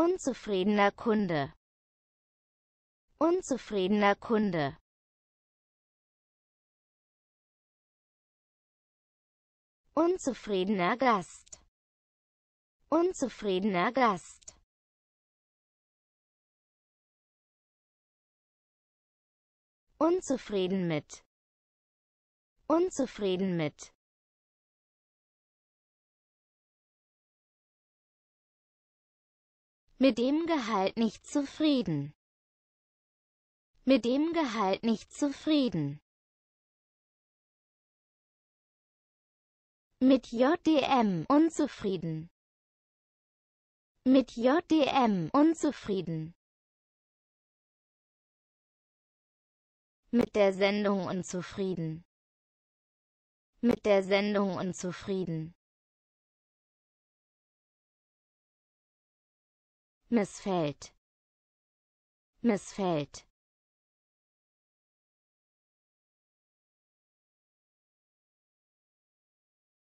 Unzufriedener Kunde. Unzufriedener Kunde. Unzufriedener Gast. Unzufriedener Gast. Unzufrieden mit. Unzufrieden mit. mit dem Gehalt nicht zufrieden, mit dem Gehalt nicht zufrieden. Mit JDM unzufrieden. Mit JDM unzufrieden. Mit der Sendung unzufrieden. Mit der Sendung unzufrieden. missfällt missfällt